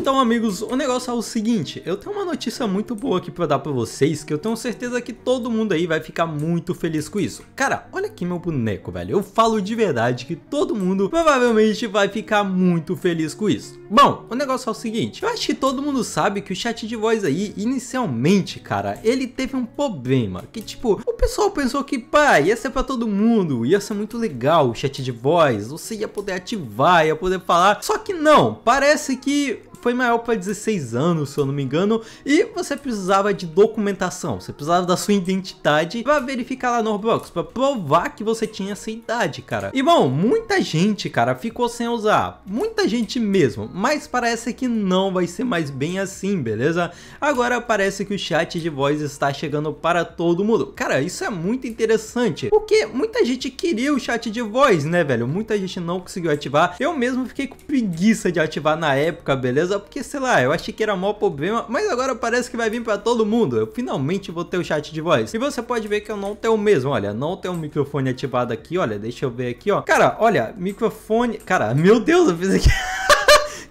Então, amigos, o negócio é o seguinte, eu tenho uma notícia muito boa aqui para dar para vocês, que eu tenho certeza que todo mundo aí vai ficar muito feliz com isso. Cara, olha aqui meu boneco, velho. Eu falo de verdade que todo mundo provavelmente vai ficar muito feliz com isso. Bom, o negócio é o seguinte, eu acho que todo mundo sabe que o chat de voz aí, inicialmente, cara, ele teve um problema, que tipo, o pessoal pensou que, pá, ia ser para todo mundo, ia ser muito legal o chat de voz, você ia poder ativar, ia poder falar, só que não, parece que foi maior para 16 anos, se eu não me engano, e você precisava de documentação, você precisava da sua identidade para verificar lá no Roblox, para provar que você tinha essa idade, cara. E bom, muita gente, cara, ficou sem usar, muita gente mesmo, mas parece que não vai ser mais bem assim, beleza? Agora parece que o chat de voz está chegando para todo mundo. Cara, isso é muito interessante, porque muita gente queria o chat de voz, né, velho? Muita gente não conseguiu ativar, eu mesmo fiquei com preguiça de ativar na época, beleza? porque sei lá, eu achei que era maior problema, mas agora parece que vai vir para todo mundo. Eu finalmente vou ter o chat de voz. E você pode ver que eu não tenho o mesmo, olha, não tenho o microfone ativado aqui, olha, deixa eu ver aqui, ó. Cara, olha, microfone, cara, meu Deus, eu fiz aqui...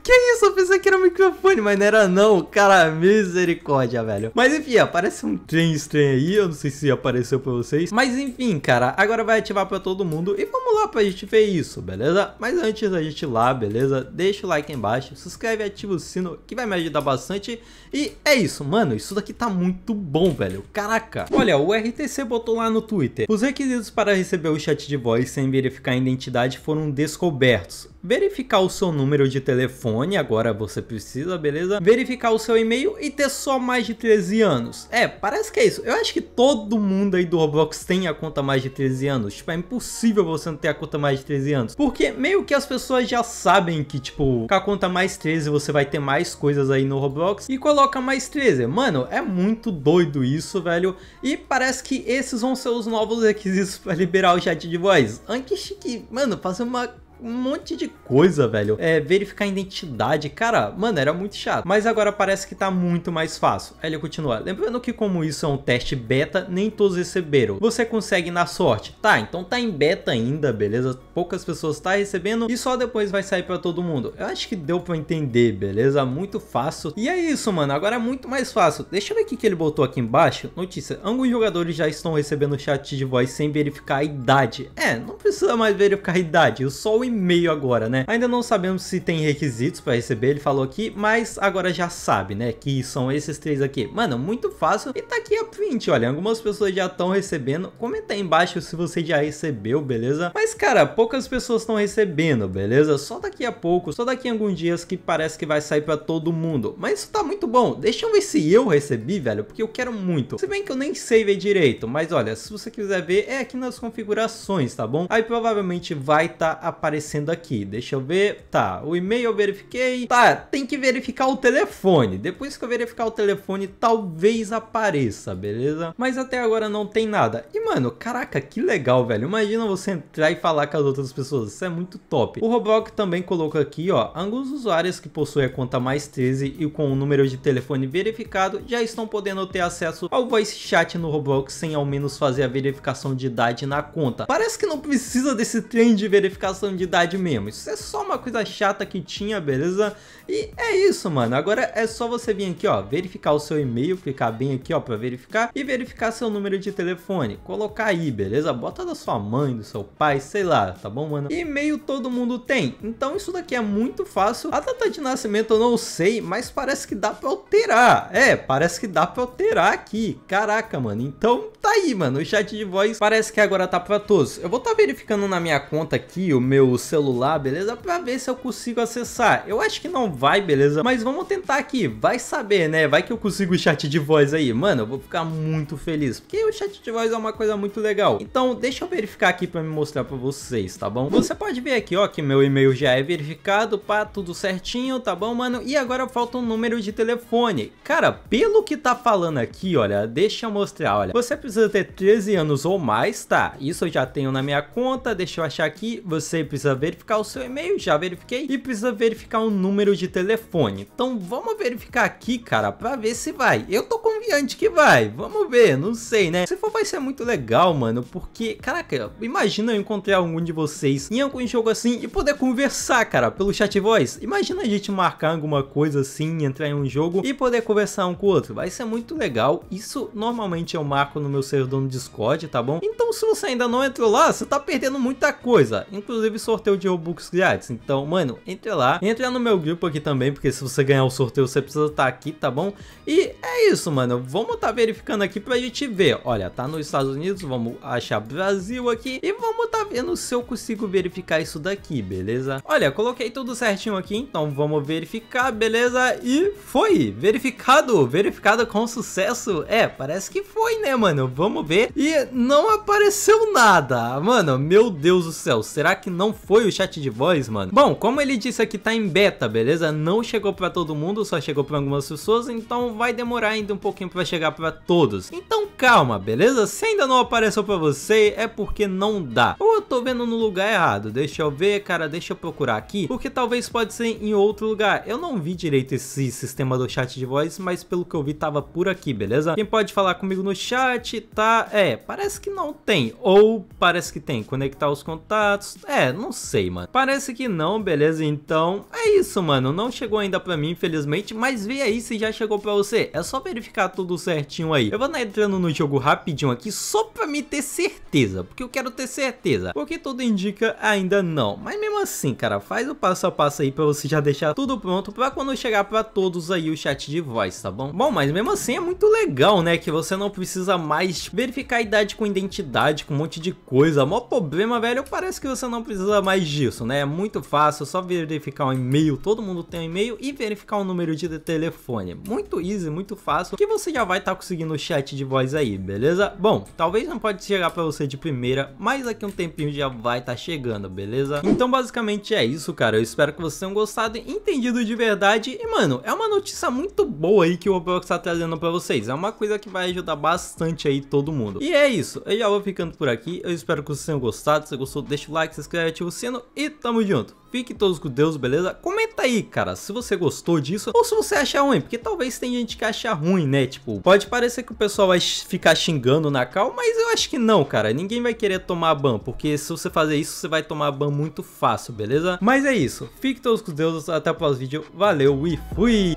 que isso? Eu pensei que era um microfone, mas não era não. Cara, misericórdia, velho. Mas enfim, aparece um trem estranho aí. Eu não sei se apareceu pra vocês. Mas enfim, cara, agora vai ativar pra todo mundo. E vamos lá pra gente ver isso, beleza? Mas antes da gente ir lá, beleza? Deixa o like aí embaixo, se inscreve e ativa o sino que vai me ajudar bastante. E é isso, mano. Isso daqui tá muito bom, velho. Caraca. Olha, o RTC botou lá no Twitter. Os requisitos para receber o chat de voz sem verificar a identidade foram descobertos verificar o seu número de telefone, agora você precisa, beleza? Verificar o seu e-mail e ter só mais de 13 anos. É, parece que é isso. Eu acho que todo mundo aí do Roblox tem a conta mais de 13 anos. Tipo, é impossível você não ter a conta mais de 13 anos. Porque meio que as pessoas já sabem que, tipo, com a conta mais 13 você vai ter mais coisas aí no Roblox e coloca mais 13. Mano, é muito doido isso, velho. E parece que esses vão ser os novos requisitos para liberar o chat de voz. Antes que, mano, fazer uma um monte de coisa, velho. É, verificar a identidade, cara, mano, era muito chato. Mas agora parece que tá muito mais fácil. Aí ele continua, lembrando que como isso é um teste beta, nem todos receberam. Você consegue na sorte. Tá, então tá em beta ainda, beleza? Poucas pessoas tá recebendo e só depois vai sair pra todo mundo. Eu acho que deu pra entender, beleza? Muito fácil. E é isso, mano, agora é muito mais fácil. Deixa eu ver o que ele botou aqui embaixo. Notícia, alguns jogadores já estão recebendo chat de voz sem verificar a idade. É, não precisa mais verificar a idade, só o e-mail agora, né? Ainda não sabemos se tem requisitos para receber, ele falou aqui, mas agora já sabe, né? Que são esses três aqui. Mano, muito fácil. E tá aqui a print, olha. Algumas pessoas já estão recebendo. Comenta aí embaixo se você já recebeu, beleza? Mas, cara, poucas pessoas estão recebendo, beleza? Só daqui a pouco, só daqui a alguns dias que parece que vai sair para todo mundo. Mas isso tá muito bom. Deixa eu ver se eu recebi, velho, porque eu quero muito. Se bem que eu nem sei ver direito, mas olha, se você quiser ver, é aqui nas configurações, tá bom? Aí provavelmente vai estar tá aparecendo aparecendo aqui. Deixa eu ver. Tá, o e-mail eu verifiquei. Tá, tem que verificar o telefone. Depois que eu verificar o telefone, talvez apareça, beleza? Mas até agora não tem nada. E, mano, caraca, que legal, velho. Imagina você entrar e falar com as outras pessoas. Isso é muito top. O Roblox também colocou aqui, ó. Alguns usuários que possuem a conta mais 13 e com o número de telefone verificado já estão podendo ter acesso ao voice chat no Roblox sem ao menos fazer a verificação de idade na conta. Parece que não precisa desse trem de verificação de novidade mesmo. Isso é só uma coisa chata que tinha, beleza? E é isso, mano. Agora é só você vir aqui, ó, verificar o seu e-mail, clicar bem aqui, ó, pra verificar e verificar seu número de telefone. Colocar aí, beleza? Bota da sua mãe, do seu pai, sei lá, tá bom, mano? E-mail todo mundo tem. Então isso daqui é muito fácil. A data de nascimento eu não sei, mas parece que dá pra alterar. É, parece que dá pra alterar aqui. Caraca, mano. Então tá aí, mano. O chat de voz parece que agora tá pra todos. Eu vou estar tá verificando na minha conta aqui o meu celular, beleza? Pra ver se eu consigo acessar. Eu acho que não vai, beleza? Mas vamos tentar aqui. Vai saber, né? Vai que eu consigo o chat de voz aí. Mano, eu vou ficar muito feliz. Porque o chat de voz é uma coisa muito legal. Então, deixa eu verificar aqui pra me mostrar pra vocês, tá bom? Você pode ver aqui, ó, que meu e-mail já é verificado, pá, tudo certinho, tá bom, mano? E agora falta um número de telefone. Cara, pelo que tá falando aqui, olha, deixa eu mostrar, olha. Você precisa ter 13 anos ou mais, tá? Isso eu já tenho na minha conta, deixa eu achar aqui. Você precisa precisa verificar o seu e-mail, já verifiquei, e precisa verificar o número de telefone. Então vamos verificar aqui, cara, para ver se vai. Eu tô confiante que vai, vamos ver, não sei, né? Se for vai ser muito legal, mano, porque, caraca, imagina eu encontrar algum de vocês em algum jogo assim e poder conversar, cara, pelo chat voice. Imagina a gente marcar alguma coisa assim, entrar em um jogo e poder conversar um com o outro. Vai ser muito legal. Isso normalmente eu marco no meu servidor no Discord, tá bom? Então, então se você ainda não entrou lá, você tá perdendo muita coisa. Inclusive sorteio de Robux grátis. Então, mano, entre lá. entre no meu grupo aqui também, porque se você ganhar o sorteio, você precisa estar tá aqui, tá bom? E é isso, mano. Vamos tá verificando aqui pra gente ver. Olha, tá nos Estados Unidos, vamos achar Brasil aqui. E vamos tá vendo se eu consigo verificar isso daqui, beleza? Olha, coloquei tudo certinho aqui, então vamos verificar, beleza? E foi! Verificado! Verificado com sucesso! É, parece que foi, né, mano? Vamos ver. E não apareceu apareceu nada. Mano, meu Deus do céu. Será que não foi o chat de voz, mano? Bom, como ele disse aqui, tá em beta, beleza? Não chegou pra todo mundo, só chegou pra algumas pessoas. Então vai demorar ainda um pouquinho pra chegar pra todos. Então calma, beleza? Se ainda não apareceu pra você, é porque não dá. Ou eu tô vendo no lugar errado. Deixa eu ver, cara. Deixa eu procurar aqui. Porque talvez pode ser em outro lugar. Eu não vi direito esse sistema do chat de voz, mas pelo que eu vi, tava por aqui, beleza? Quem pode falar comigo no chat, tá? É, parece que não tem tem, ou parece que tem. Conectar os contatos. É, não sei, mano. Parece que não, beleza? Então, é isso, mano. Não chegou ainda pra mim, infelizmente, mas vê aí se já chegou pra você. É só verificar tudo certinho aí. Eu vou estar entrando no jogo rapidinho aqui, só pra me ter certeza, porque eu quero ter certeza. Porque tudo indica ainda não. Mas mesmo assim, cara, faz o passo a passo aí pra você já deixar tudo pronto pra quando chegar pra todos aí o chat de voz, tá bom? Bom, mas mesmo assim é muito legal, né? Que você não precisa mais verificar a idade com identidade cidade com um monte de coisa. Mó problema, velho. Parece que você não precisa mais disso, né? É muito fácil, é só verificar um e-mail. Todo mundo tem um e-mail e verificar o um número de telefone. Muito easy, muito fácil. Que você já vai estar tá conseguindo o chat de voz aí, beleza? Bom, talvez não pode chegar para você de primeira, mas aqui um tempinho já vai estar tá chegando, beleza? Então, basicamente é isso, cara. Eu espero que vocês tenham gostado e entendido de verdade. E, mano, é uma notícia muito boa aí que o Roblox tá trazendo para vocês. É uma coisa que vai ajudar bastante aí todo mundo. E é isso. Eu já vou ficando por aqui. Eu espero que vocês tenham gostado. Se gostou, deixa o like, se inscreve, ativa o sino e tamo junto. Fiquem todos com Deus, beleza? Comenta aí, cara, se você gostou disso ou se você acha ruim, porque talvez tem gente que acha ruim, né? Tipo, pode parecer que o pessoal vai ficar xingando na cal, mas eu acho que não, cara. Ninguém vai querer tomar ban, porque se você fazer isso, você vai tomar ban muito fácil, beleza? Mas é isso. Fiquem todos com Deus. Até o próximo vídeo. Valeu e fui!